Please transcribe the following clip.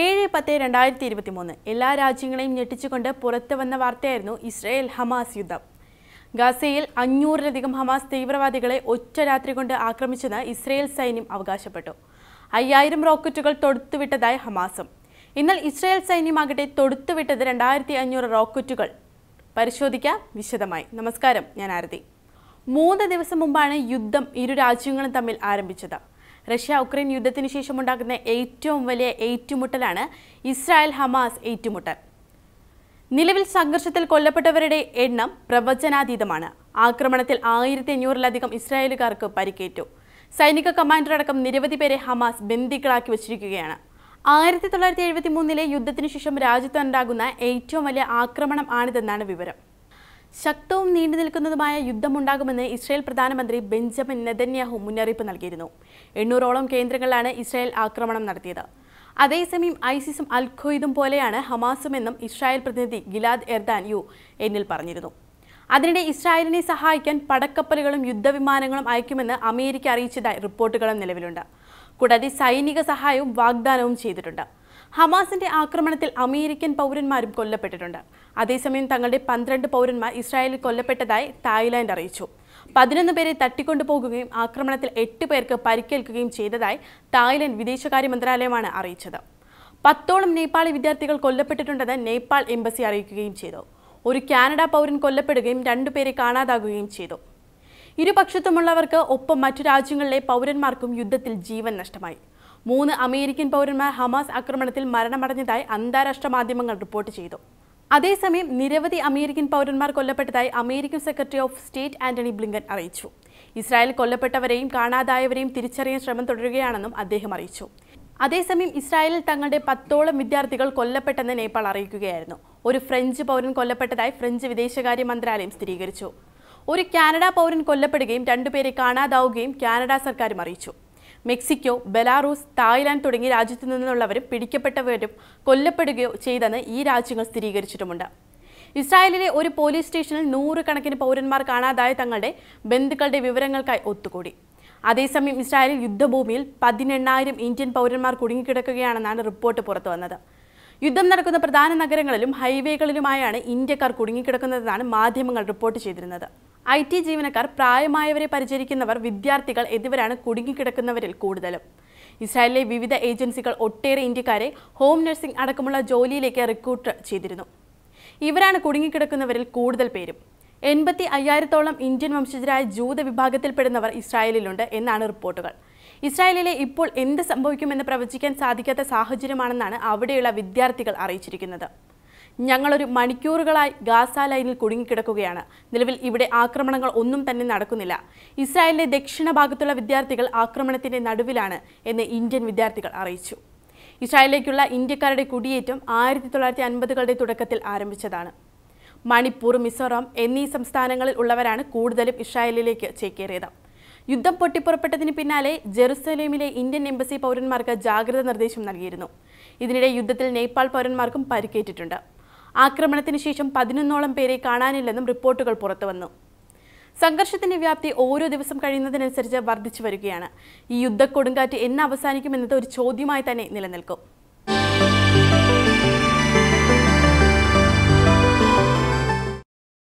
ഏഴ് പത്ത് രണ്ടായിരത്തി ഇരുപത്തി മൂന്ന് എല്ലാ രാജ്യങ്ങളെയും ഞെട്ടിച്ചുകൊണ്ട് പുറത്തു വന്ന വാർത്തയായിരുന്നു ഇസ്രയേൽ ഹമാസ് യുദ്ധം ഗാസയിൽ അഞ്ഞൂറിലധികം ഹമാസ് തീവ്രവാദികളെ ഒറ്റ രാത്രി കൊണ്ട് ആക്രമിച്ചെന്ന് ഇസ്രയേൽ സൈന്യം അവകാശപ്പെട്ടു അയ്യായിരം റോക്കറ്റുകൾ തൊടുത്തുവിട്ടതായി ഹമാസും എന്നാൽ ഇസ്രയേൽ സൈന്യമാകട്ടെ തൊടുത്തുവിട്ടത് രണ്ടായിരത്തി അഞ്ഞൂറ് റോക്കറ്റുകൾ പരിശോധിക്കാം വിശദമായി നമസ്കാരം ഞാൻ ആരതി മൂന്ന് ദിവസം മുമ്പാണ് യുദ്ധം ഇരു രാജ്യങ്ങളും തമ്മിൽ ആരംഭിച്ചത് റഷ്യ ഉക്രൈൻ യുദ്ധത്തിന് ഉണ്ടാകുന്ന ഏറ്റവും വലിയ ഏറ്റുമുട്ടലാണ് ഇസ്രായേൽ ഹമാസ് ഏറ്റുമുട്ടൽ നിലവിൽ സംഘർഷത്തിൽ കൊല്ലപ്പെട്ടവരുടെ എണ്ണം പ്രവചനാതീതമാണ് ആക്രമണത്തിൽ ആയിരത്തി അഞ്ഞൂറിലധികം ഇസ്രായേലുകാർക്ക് പരിക്കേറ്റു സൈനിക കമാൻഡർ അടക്കം നിരവധി പേരെ ഹമാസ് ബന്ദികളാക്കി വച്ചിരിക്കുകയാണ് ആയിരത്തി തൊള്ളായിരത്തി എഴുപത്തി മൂന്നിലെ യുദ്ധത്തിനു ശേഷം രാജ്യത്തുണ്ടാകുന്ന ഏറ്റവും വലിയ ആക്രമണം ആണിതെന്നാണ് വിവരം ശക്തവും നീണ്ടു നിൽക്കുന്നതുമായ യുദ്ധമുണ്ടാകുമെന്ന് ഇസ്രായേൽ പ്രധാനമന്ത്രി ബെഞ്ചമിൻ നെതന്യാഹു മുന്നറിയിപ്പ് നൽകിയിരുന്നു എണ്ണൂറോളം കേന്ദ്രങ്ങളിലാണ് ഇസ്രായേൽ ആക്രമണം നടത്തിയത് അതേസമയം ഐസിസും അൽഖോയിദും പോലെയാണ് ഹമാസുമെന്നും ഇസ്രായേൽ പ്രതിനിധി ഗിലാദ് എർദാൻ യു എന്നിൽ പറഞ്ഞിരുന്നു അതിനിടെ ഇസ്രായേലിനെ സഹായിക്കാൻ പടക്കപ്പലുകളും യുദ്ധവിമാനങ്ങളും അയക്കുമെന്ന് അമേരിക്ക അറിയിച്ചതായി റിപ്പോർട്ടുകളും നിലവിലുണ്ട് കൂടാതെ സൈനിക സഹായവും വാഗ്ദാനവും ചെയ്തിട്ടുണ്ട് ഹമാസിന്റെ ആക്രമണത്തിൽ അമേരിക്കൻ പൗരന്മാരും കൊല്ലപ്പെട്ടിട്ടുണ്ട് അതേസമയം തങ്ങളുടെ പന്ത്രണ്ട് പൗരന്മാർ ഇസ്രായേലിൽ കൊല്ലപ്പെട്ടതായി തായ്ലാന്റ് അറിയിച്ചു പതിനൊന്ന് പേരെ തട്ടിക്കൊണ്ടുപോകുകയും ആക്രമണത്തിൽ എട്ട് പേർക്ക് പരിക്കേൽക്കുകയും ചെയ്തതായി തായ്ലൻഡ് വിദേശകാര്യ മന്ത്രാലയമാണ് അറിയിച്ചത് പത്തോളം നേപ്പാളി വിദ്യാർത്ഥികൾ കൊല്ലപ്പെട്ടിട്ടുണ്ടെന്ന് നേപ്പാൾ എംബസി അറിയിക്കുകയും ചെയ്തു ഒരു കാനഡ പൗരൻ കൊല്ലപ്പെടുകയും രണ്ടുപേരെ കാണാതാകുകയും ചെയ്തു ഇരുപക്ഷത്തുമുള്ളവർക്ക് ഒപ്പം മറ്റു രാജ്യങ്ങളിലെ പൗരന്മാർക്കും യുദ്ധത്തിൽ ജീവൻ നഷ്ടമായി മൂന്ന് അമേരിക്കൻ പൗരന്മാർ ഹമാസ് ആക്രമണത്തിൽ മരണമടഞ്ഞതായി അന്താരാഷ്ട്ര മാധ്യമങ്ങൾ റിപ്പോർട്ട് ചെയ്തു അതേസമയം നിരവധി അമേരിക്കൻ പൗരന്മാർ കൊല്ലപ്പെട്ടതായി American secretary of state Antony Blinken അറിയിച്ചു ഇസ്രായേൽ കൊല്ലപ്പെട്ടവരെയും കാണാതായവരെയും തിരിച്ചറിയാൻ ശ്രമം തുടരുകയാണെന്നും അദ്ദേഹം അറിയിച്ചു അതേസമയം ഇസ്രായേലിൽ തങ്ങളുടെ പത്തോളം വിദ്യാർത്ഥികൾ കൊല്ലപ്പെട്ടെന്ന് നേപ്പാൾ അറിയിക്കുകയായിരുന്നു ഒരു ഫ്രഞ്ച് പൗരൻ കൊല്ലപ്പെട്ടതായി ഫ്രഞ്ച് വിദേശകാര്യ മന്ത്രാലയം സ്ഥിരീകരിച്ചു ഒരു കാനഡ പൗരൻ കൊല്ലപ്പെടുകയും രണ്ടുപേരെ കാണാതാവുകയും കാനഡ സർക്കാരും അറിയിച്ചു മെക്സിക്കോ ബെലാറൂസ് തായ്ലാന്റ് തുടങ്ങിയ രാജ്യത്തു നിന്നുള്ളവരും പിടിക്കപ്പെട്ടവരും കൊല്ലപ്പെടുകയോ ചെയ്തെന്ന് ഈ രാജ്യങ്ങൾ സ്ഥിരീകരിച്ചിട്ടുമുണ്ട് ഇസ്രായേലിലെ ഒരു പോലീസ് സ്റ്റേഷനിൽ നൂറുകണക്കിന് പൗരന്മാർ കാണാതായ തങ്ങളുടെ ബന്ധുക്കളുടെ വിവരങ്ങൾക്കായി ഒത്തുകൂടി അതേസമയം ഇസ്രായേലിൽ യുദ്ധഭൂമിയിൽ പതിനെണ്ണായിരം ഇന്ത്യൻ പൗരന്മാർ കുടുങ്ങിക്കിടക്കുകയാണെന്നാണ് റിപ്പോർട്ട് പുറത്തു വന്നത് യുദ്ധം നടക്കുന്ന പ്രധാന നഗരങ്ങളിലും ഹൈവേകളിലുമായാണ് ഇന്ത്യക്കാർ കുടുങ്ങിക്കിടക്കുന്നതെന്നാണ് മാധ്യമങ്ങൾ റിപ്പോർട്ട് ചെയ്തിരുന്നത് ഐ ടി ജീവനക്കാർ പ്രായമായവരെ പരിചരിക്കുന്നവർ വിദ്യാർത്ഥികൾ എന്നിവരാണ് കുടുങ്ങിക്കിടക്കുന്നവരിൽ കൂടുതലും ഇസ്രായേലിലെ വിവിധ ഏജൻസികൾ ഒട്ടേറെ ഇന്ത്യക്കാരെ ഹോം നഴ്സിംഗ് അടക്കമുള്ള ജോലിയിലേക്ക് റിക്രൂട്ട് ചെയ്തിരുന്നു ഇവരാണ് കുടുങ്ങിക്കിടക്കുന്നവരിൽ കൂടുതൽ പേരും എൺപത്തി അയ്യായിരത്തോളം ഇന്ത്യൻ വംശജരായ ജൂത വിഭാഗത്തിൽപ്പെടുന്നവർ ഇസ്രായേലിലുണ്ട് എന്നാണ് റിപ്പോർട്ടുകൾ ഇസ്രായേലിലെ ഇപ്പോൾ എന്ത് സംഭവിക്കുമെന്ന് പ്രവചിക്കാൻ സാധിക്കാത്ത സാഹചര്യമാണെന്നാണ് അവിടെയുള്ള വിദ്യാർത്ഥികൾ അറിയിച്ചിരിക്കുന്നത് ഞങ്ങളൊരു മണിക്കൂറുകളായി ഗാസ ലൈനിൽ കുടുങ്ങിക്കിടക്കുകയാണ് നിലവിൽ ഇവിടെ ആക്രമണങ്ങൾ ഒന്നും തന്നെ നടക്കുന്നില്ല ഇസ്രായേലിന്റെ ദക്ഷിണ ഭാഗത്തുള്ള വിദ്യാർത്ഥികൾ ആക്രമണത്തിന്റെ നടുവിലാണ് എന്ന് ഇന്ത്യൻ വിദ്യാർത്ഥികൾ അറിയിച്ചു ഇസ്രായേലിലേക്കുള്ള ഇന്ത്യക്കാരുടെ കുടിയേറ്റം ആയിരത്തി തൊള്ളായിരത്തി അൻപതുകളുടെ തുടക്കത്തിൽ ആരംഭിച്ചതാണ് മണിപ്പൂർ മിസോറാം എന്നീ സംസ്ഥാനങ്ങളിൽ ഉള്ളവരാണ് കൂടുതലും ഇസ്രായേലിലേക്ക് ചേക്കേറിയത് യുദ്ധം പൊട്ടിപ്പുറപ്പെട്ടതിന് പിന്നാലെ ജെറുസലേമിലെ ഇന്ത്യൻ എംബസി പൗരന്മാർക്ക് ജാഗ്രത നിർദ്ദേശം നൽകിയിരുന്നു ഇതിനിടെ യുദ്ധത്തിൽ നേപ്പാൾ പൗരന്മാർക്കും പരിക്കേറ്റിട്ടുണ്ട് ആക്രമണത്തിന് ശേഷം പതിനൊന്നോളം പേരെ കാണാനില്ലെന്നും റിപ്പോർട്ടുകൾ പുറത്തുവന്നു സംഘർഷത്തിന്റെ വ്യാപ്തി ഓരോ ദിവസം കഴിയുന്നതിനനുസരിച്ച് വർദ്ധിച്ചു വരികയാണ് ഈ യുദ്ധക്കൊടുങ്കാറ്റ് എന്ന് അവസാനിക്കുമെന്നത് ഒരു ചോദ്യമായി തന്നെ നിലനിൽക്കും